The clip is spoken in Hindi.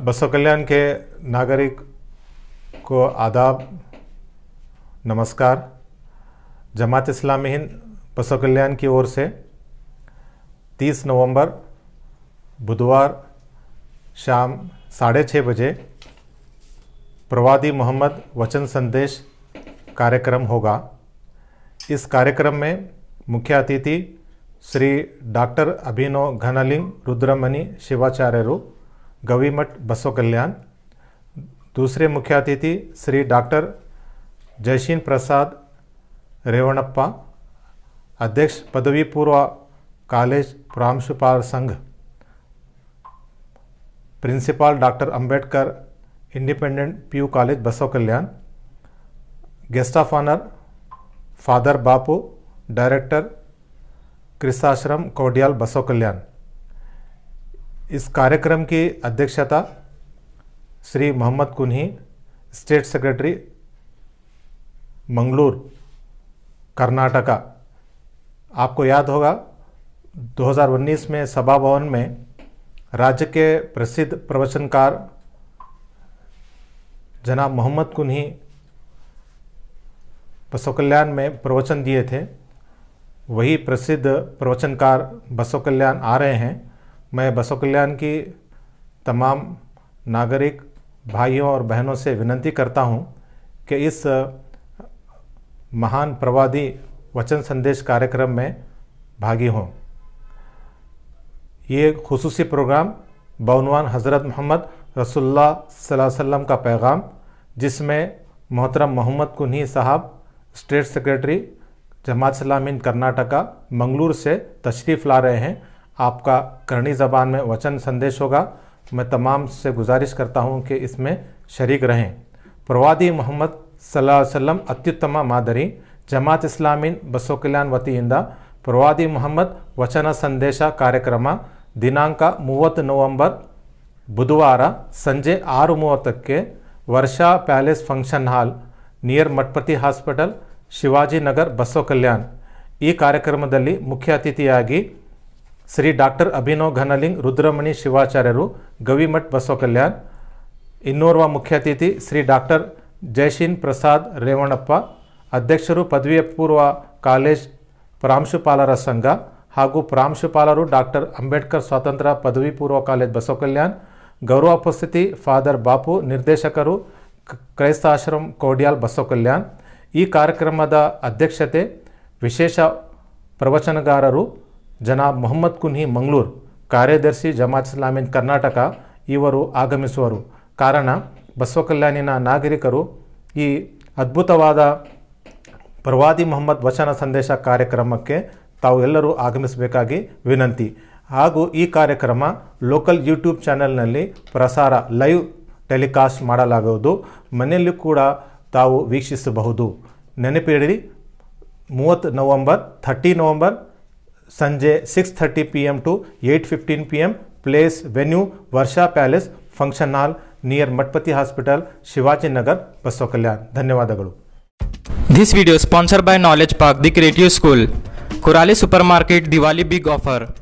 बसो कल्याण के नागरिक को आदाब नमस्कार जमात इस्लाम हिंद बसो कल्याण की ओर से 30 नवंबर बुधवार शाम साढ़े छः बजे प्रवादी मोहम्मद वचन संदेश कार्यक्रम होगा इस कार्यक्रम में मुख्य अतिथि श्री डॉक्टर अभिनव घनलिंग रुद्रमणि शिवाचार्य रूप गवीमठ बसो कल्याण दूसरे मुख्य अतिथि श्री डॉक्टर जयशीन प्रसाद रेवणप्पा अध्यक्ष पदवी पूर्व कॉलेज प्रांशुपाल संघ principal doctor Ambedkar independent PU college Basava Kalyan guest of honour father Bapu director Kristashram Kodial Basava Kalyan इस कार्यक्रम की अध्यक्षता श्री मोहम्मद कुन्ही स्टेट सेक्रेटरी मंगलूर कर्नाटका आपको याद होगा 2019 में सभा भवन में राज्य के प्रसिद्ध प्रवचनकार जनाब मोहम्मद कुन्ही बसो कल्याण में प्रवचन दिए थे वही प्रसिद्ध प्रवचनकार बसो कल्याण आ रहे हैं मैं बसव कल्याण की तमाम नागरिक भाइयों और बहनों से विनती करता हूँ कि इस महान प्रवादी वचन संदेश कार्यक्रम में भागी हों ये खसूस प्रोग्राम बनवान हज़रत मोहम्मद रसुल्ला वसम का पैगाम जिसमें मोहतरम मोहम्मद कुन्ही साहब स्टेट सेक्रेटरी जमात सलामीन कर्नाटका मंगलूर से तशरीफ़ ला रहे हैं आपका करणी जबान में वचन संदेश होगा मैं तमाम से गुजारिश करता हूँ कि इसमें शरीक रहें प्रवादी मोहम्मद सल्लम अत्युत्तम मादरी जमात इस्लामीन बसो कल्याण वतींद प्रवादी मोहम्मद वचन संदेश कार्यक्रम दिनांक मूव नवंबर बुधवार संजे आर मूव के Varsha palace function hall near Matpati hospital Shivaji Nagar Basava Kalyan कार्यक्रम मुख्य अतिथिया ಶ್ರೀ ಡಾಕ್ಟರ್ ಅಭಿನವ್ ಘನಲಿಂಗ್ ರುದ್ರಮಣಿ ಶಿವಾಚಾರ್ಯರು ಗವಿಮಠ್ ಬಸವ ಕಲ್ಯಾಣ್ ಇನ್ನೋರ್ವ ಮುಖ್ಯ ಅತಿಥಿ ಶ್ರೀ ಡಾಕ್ಟರ್ ಜಯಶೀನ್ ಪ್ರಸಾದ್ ರೇವಣಪ್ಪ ಅಧ್ಯಕ್ಷರು ಪದವಿ ಪೂರ್ವ ಕಾಲೇಜ್ ಪ್ರಾಂಶುಪಾಲರ ಸಂಘ ಹಾಗೂ ಪ್ರಾಂಶುಪಾಲರು ಡಾಕ್ಟರ್ ಅಂಬೇಡ್ಕರ್ ಸ್ವಾತಂತ್ರ್ಯ ಪದವಿ ಪೂರ್ವ ಕಾಲೇಜ್ ಬಸವ ಕಲ್ಯಾಣ್ ಗೌರವೋಪಸ್ಥಿತಿ ಫಾದರ್ ಬಾಪು ನಿರ್ದೇಶಕರು ಕ್ರೈಸ್ತಾಶ್ರಮ್ ಕೋಡಿಯಾಲ್ ಬಸವ ಕಲ್ಯಾಣ್ ಈ ಕಾರ್ಯಕ್ರಮದ ಅಧ್ಯಕ್ಷತೆ ವಿಶೇಷ ಪ್ರವಚನಗಾರರು ಜನಾಬ್ ಮೊಹಮ್ಮದ್ ಕುನ್ಹಿ ಮಂಗಳೂರು ಕಾರ್ಯದರ್ಶಿ ಜಮಾತ್ ಇಸ್ಲಾಮಿನ್ ಕರ್ನಾಟಕ ಇವರು ಆಗಮಿಸುವರು ಕಾರಣ ಬಸವಕಲ್ಯಾಣಿನ ನಾಗರಿಕರು ಈ ಅದ್ಭುತವಾದ ಪ್ರವಾದಿ ಮೊಹಮ್ಮದ್ ವಚನ ಸಂದೇಶ ಕಾರ್ಯಕ್ರಮಕ್ಕೆ ತಾವು ಎಲ್ಲರೂ ಆಗಮಿಸಬೇಕಾಗಿ ವಿನಂತಿ ಹಾಗೂ ಈ ಕಾರ್ಯಕ್ರಮ ಲೋಕಲ್ ಯೂಟ್ಯೂಬ್ ಚಾನೆಲ್ನಲ್ಲಿ ಪ್ರಸಾರ ಲೈವ್ ಟೆಲಿಕಾಸ್ಟ್ ಮಾಡಲಾಗುವುದು ಮನೆಯಲ್ಲೂ ಕೂಡ ತಾವು ವೀಕ್ಷಿಸಬಹುದು ನೆನಪಿಡಿ ಮೂವತ್ತು November thirty November Sanjay 6:30 PM to 8:15 PM place venue Varsha palace function hall near Matpati hospital Shivajinagar Basava Kalyan ಧನ್ಯವಾದಗಳು this video sponsor by knowledge park the creative school Kurali supermarket Diwali big offer